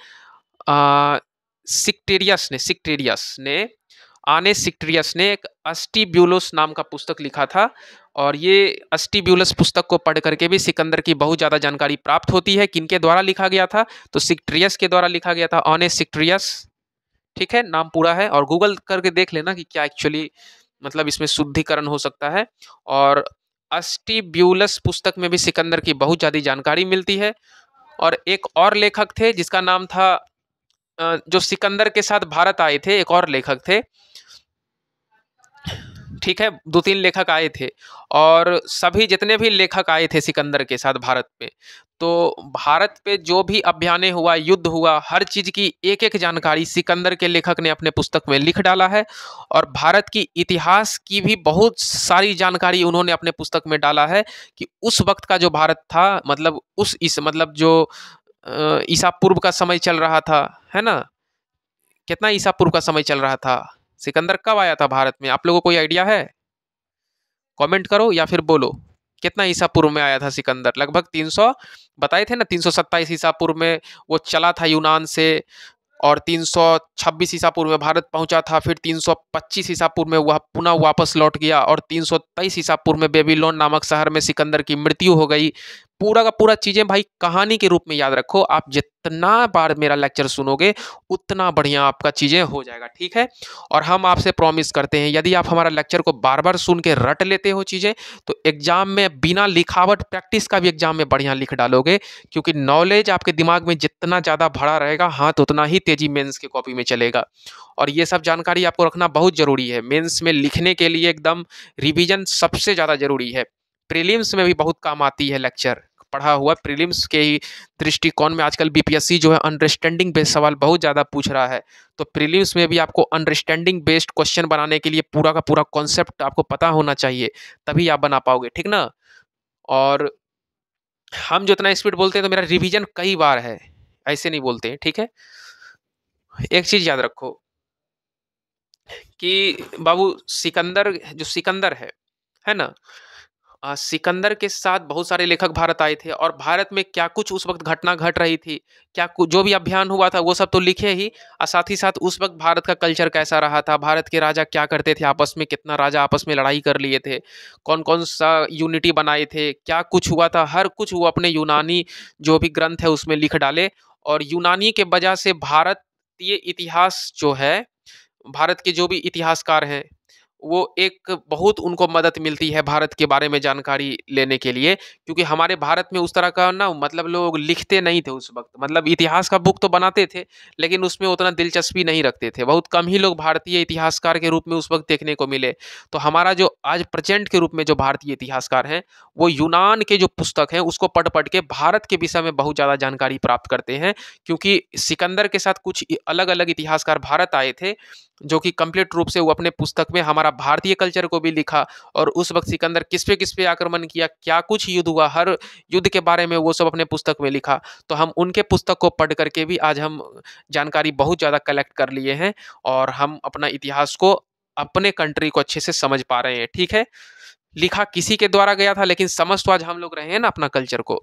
सिक्टेरियस ने सिक्टेरियस ने आने सिक्ट्रियस ने एक अस्टिब्यूलस नाम का पुस्तक लिखा था और ये अस्टिब्यूलस पुस्तक को पढ़ करके भी सिकंदर की बहुत ज़्यादा जानकारी प्राप्त होती है किनके द्वारा लिखा गया था तो सिक्ट्रियस के द्वारा लिखा गया था ऑने सिक्ट्रियस ठीक है नाम पूरा है और गूगल करके देख लेना कि क्या एक्चुअली मतलब इसमें शुद्धिकरण हो सकता है और अस्टिब्यूलस पुस्तक में भी सिकंदर की बहुत ज़्यादा जानकारी मिलती है और एक और लेखक थे जिसका नाम था जो सिकंदर के साथ भारत आए थे एक और लेखक थे ठीक है दो तीन लेखक आए थे और सभी जितने भी लेखक आए थे सिकंदर के साथ भारत पे तो भारत पे जो भी अभियाने हुआ युद्ध हुआ हर चीज़ की एक एक जानकारी सिकंदर के लेखक ने अपने पुस्तक में लिख डाला है और भारत की इतिहास की भी बहुत सारी जानकारी उन्होंने अपने पुस्तक में डाला है कि उस वक्त का जो भारत था मतलब उस इस मतलब जो ईसा पूर्व का समय चल रहा था है ना कितना ईसा पूर्व का समय चल रहा था सिकंदर कब आया था भारत में आप लोगों को कोई आइडिया है कमेंट करो या फिर बोलो कितना ईसा पूर्व में आया था सिकंदर लगभग 300 बताए थे ना सौ ईसा पूर्व में वो चला था यूनान से और 326 ईसा पूर्व में भारत पहुंचा था फिर 325 ईसा पूर्व में वह पुनः वापस लौट गया और 323 ईसा पूर्व में बेबीलोन नामक शहर में सिकंदर की मृत्यु हो गई पूरा का पूरा चीज़ें भाई कहानी के रूप में याद रखो आप जितना बार मेरा लेक्चर सुनोगे उतना बढ़िया आपका चीज़ें हो जाएगा ठीक है और हम आपसे प्रॉमिस करते हैं यदि आप हमारा लेक्चर को बार बार सुन के रट लेते हो चीज़ें तो एग्ज़ाम में बिना लिखावट प्रैक्टिस का भी एग्ज़ाम में बढ़िया लिख डालोगे क्योंकि नॉलेज आपके दिमाग में जितना ज़्यादा भरा रहेगा हाथ उतना ही तेज़ी मेन्स के कॉपी में चलेगा और ये सब जानकारी आपको रखना बहुत ज़रूरी है मेन्स में लिखने के लिए एकदम रिविज़न सबसे ज़्यादा ज़रूरी है प्रीलिम्स में भी बहुत काम आती है लेक्चर पढ़ा हुआ प्रीलिम्स के ही दृष्टिकोण में आजकल बीपीएससी जो है अंडरस्टैंडिंग बेस्ड सवाल बहुत ज़्यादा पूछ रहा है तो प्रीलिम्स में भी आपको अंडरस्टैंडिंग बेस्ड क्वेश्चन बनाने के लिए पूरा का पूरा कॉन्सेप्ट आपको पता होना चाहिए तभी आप बना पाओगे ठीक ना और हम जो इतना स्पीड बोलते हैं तो मेरा रिविजन कई बार है ऐसे नहीं बोलते हैं ठीक है एक चीज़ याद रखो कि बाबू सिकंदर जो सिकंदर है है ना सिकंदर के साथ बहुत सारे लेखक भारत आए थे और भारत में क्या कुछ उस वक्त घटना घट रही थी क्या कुछ जो भी अभियान हुआ था वो सब तो लिखे ही और साथ ही साथ उस वक्त भारत का कल्चर कैसा रहा था भारत के राजा क्या करते थे आपस में कितना राजा आपस में लड़ाई कर लिए थे कौन कौन सा यूनिटी बनाए थे क्या कुछ हुआ था हर कुछ वो अपने यूनानी जो भी ग्रंथ है उसमें लिख डाले और यूनानी के वजह से भारतीय इतिहास जो है भारत के जो भी इतिहासकार हैं वो एक बहुत उनको मदद मिलती है भारत के बारे में जानकारी लेने के लिए क्योंकि हमारे भारत में उस तरह का ना मतलब लोग लिखते नहीं थे उस वक्त मतलब इतिहास का बुक तो बनाते थे लेकिन उसमें उतना दिलचस्पी नहीं रखते थे बहुत कम ही लोग भारतीय इतिहासकार के रूप में उस वक्त देखने को मिले तो हमारा जो आज प्रजेंट के रूप में जो भारतीय इतिहासकार हैं वो यूनान के जो पुस्तक हैं उसको पढ़ पढ़ के भारत के विषय में बहुत ज़्यादा जानकारी प्राप्त करते हैं क्योंकि सिकंदर के साथ कुछ अलग अलग इतिहासकार भारत आए थे जो कि कंप्लीट रूप से वो अपने पुस्तक में हमारा भारतीय कल्चर को भी लिखा और उस वक्त सिकंदर किस पे किस पे आक्रमण किया क्या कुछ युद्ध हुआ हर युद्ध के बारे में वो सब अपने पुस्तक में लिखा तो हम उनके पुस्तक को पढ़ करके भी आज हम जानकारी बहुत ज़्यादा कलेक्ट कर लिए हैं और हम अपना इतिहास को अपने कंट्री को अच्छे से समझ पा रहे हैं ठीक है लिखा किसी के द्वारा गया था लेकिन समझ तो आज हम लोग रहे हैं ना अपना कल्चर को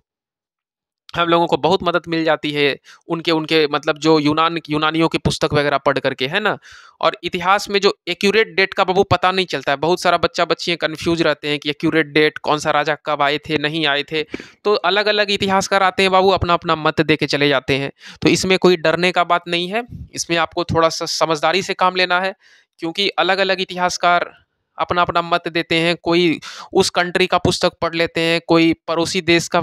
हम लोगों को बहुत मदद मिल जाती है उनके उनके मतलब जो यूनान यूनानियों की पुस्तक वगैरह पढ़ करके है ना और इतिहास में जो एक्यूरेट डेट का बाबू पता नहीं चलता है बहुत सारा बच्चा बच्चियाँ कन्फ्यूज रहते हैं कि एक्यूरेट डेट कौन सा राजा कब आए थे नहीं आए थे तो अलग अलग इतिहासकार आते हैं बाबू अपना अपना मत दे के चले जाते हैं तो इसमें कोई डरने का बात नहीं है इसमें आपको थोड़ा सा समझदारी से काम लेना है क्योंकि अलग अलग इतिहासकार अपना अपना मत देते हैं कोई उस कंट्री का पुस्तक पढ़ लेते हैं कोई पड़ोसी देश का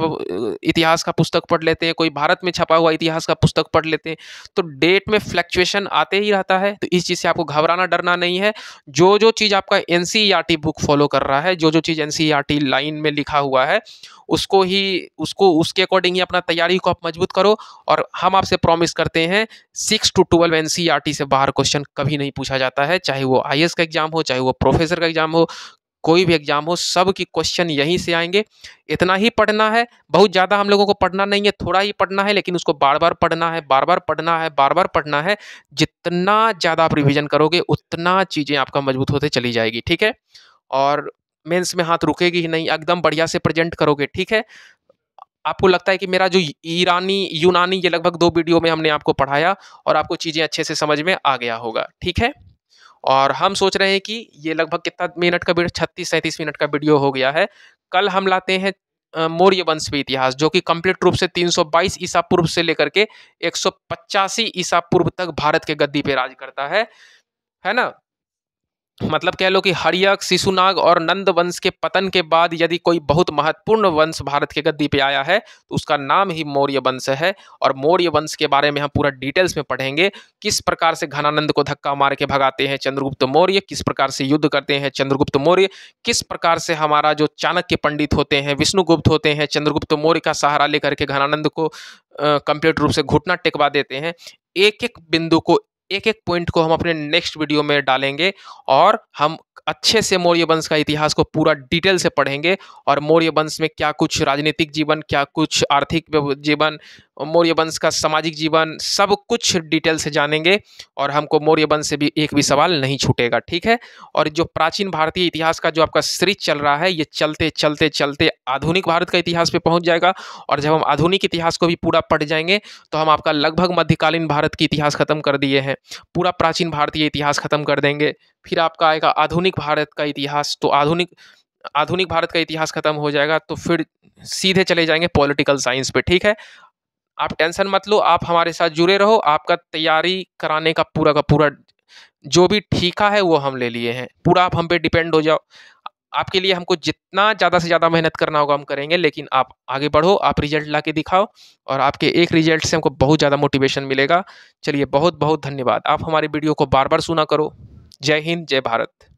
इतिहास का पुस्तक पढ़ लेते हैं कोई भारत में छपा हुआ इतिहास का पुस्तक पढ़ लेते हैं तो डेट में फ्लैक्चुएशन आते ही रहता है तो इस चीज़ से आपको घबराना डरना नहीं है जो जो चीज़ आपका एन बुक फॉलो कर रहा है जो जो चीज़ एन लाइन e में लिखा हुआ है उसको ही उसको उसके अकॉर्डिंग ही अपना तैयारी को आप मजबूत करो और हम आपसे प्रॉमिस करते हैं सिक्स टू ट्वेल्व एन से बाहर क्वेश्चन कभी नहीं पूछा जाता है चाहे वो आई का एग्जाम हो चाहे वो प्रोफेसर का एग्ज़ाम हो कोई भी एग्ज़ाम हो सब की क्वेश्चन यहीं से आएंगे इतना ही पढ़ना है बहुत ज़्यादा हम लोगों को पढ़ना नहीं है थोड़ा ही पढ़ना है लेकिन उसको बार बार पढ़ना है बार बार पढ़ना है बार बार पढ़ना है जितना ज़्यादा आप रिविज़न करोगे उतना चीज़ें आपका मजबूत होते चली जाएगी ठीक है और मेंस में हाथ रुकेगी ही नहीं एकदम बढ़िया से प्रेजेंट करोगे ठीक है आपको लगता है कि मेरा जो ईरानी यूनानी ये लगभग दो वीडियो में हमने आपको पढ़ाया और आपको चीज़ें अच्छे से समझ में आ गया होगा ठीक है और हम सोच रहे हैं कि ये लगभग कितना मिनट का वीडियो छत्तीस सैंतीस मिनट का वीडियो हो गया है कल हम लाते हैं मौर्य वंश में इतिहास जो कि कंप्लीट रूप से 322 ईसा पूर्व से लेकर के एक ईसा पूर्व तक भारत के गद्दी पे राज करता है है ना मतलब कह लो कि हरियक शिशुनाग और नंद वंश के पतन के बाद यदि कोई बहुत महत्वपूर्ण वंश भारत के गद्दी पे आया है तो उसका नाम ही मौर्य वंश है और मौर्य वंश के बारे में हम पूरा डिटेल्स में पढ़ेंगे किस प्रकार से घनानंद को धक्का मार के भगाते हैं चंद्रगुप्त मौर्य किस प्रकार से युद्ध करते हैं चंद्रगुप्त मौर्य किस प्रकार से हमारा जो चाणक्य पंडित होते हैं विष्णुगुप्त होते हैं चंद्रगुप्त मौर्य का सहारा लेकर के घनानंद को कंप्लीट रूप से घुटना टेकवा देते हैं एक एक बिंदु को एक एक पॉइंट को हम अपने नेक्स्ट वीडियो में डालेंगे और हम अच्छे से मौर्य वंश का इतिहास को पूरा डिटेल से पढ़ेंगे और मौर्य वंश में क्या कुछ राजनीतिक जीवन क्या कुछ आर्थिक जीवन मौर्य वंश का सामाजिक जीवन सब कुछ डिटेल से जानेंगे और हमको मौर्य वंश से भी एक भी सवाल नहीं छूटेगा ठीक है और जो प्राचीन भारतीय इतिहास का जो आपका सृज चल रहा है ये चलते चलते चलते आधुनिक भारत का इतिहास पे पहुंच जाएगा और जब हम आधुनिक इतिहास को भी पूरा पढ़ जाएंगे तो हम आपका लगभग मध्यकालीन भारत की इतिहास ख़त्म कर दिए हैं पूरा प्राचीन भारतीय इतिहास ख़त्म कर देंगे फिर आपका आएगा आधुनिक भारत का इतिहास तो आधुनिक आधुनिक भारत का इतिहास खत्म हो जाएगा तो फिर सीधे चले जाएंगे पॉलिटिकल साइंस पे ठीक है आप टेंशन मत लो आप हमारे साथ जुड़े रहो आपका तैयारी कराने का पूरा का पूरा जो भी ठीका है वो हम ले लिए हैं पूरा आप हम पे डिपेंड हो जाओ आपके लिए हमको जितना ज़्यादा से ज़्यादा मेहनत करना होगा हम करेंगे लेकिन आप आगे बढ़ो आप रिजल्ट ला के दिखाओ और आपके एक रिजल्ट से हमको बहुत ज़्यादा मोटिवेशन मिलेगा चलिए बहुत बहुत धन्यवाद आप हमारी वीडियो को बार बार सुना करो जय हिंद जय भारत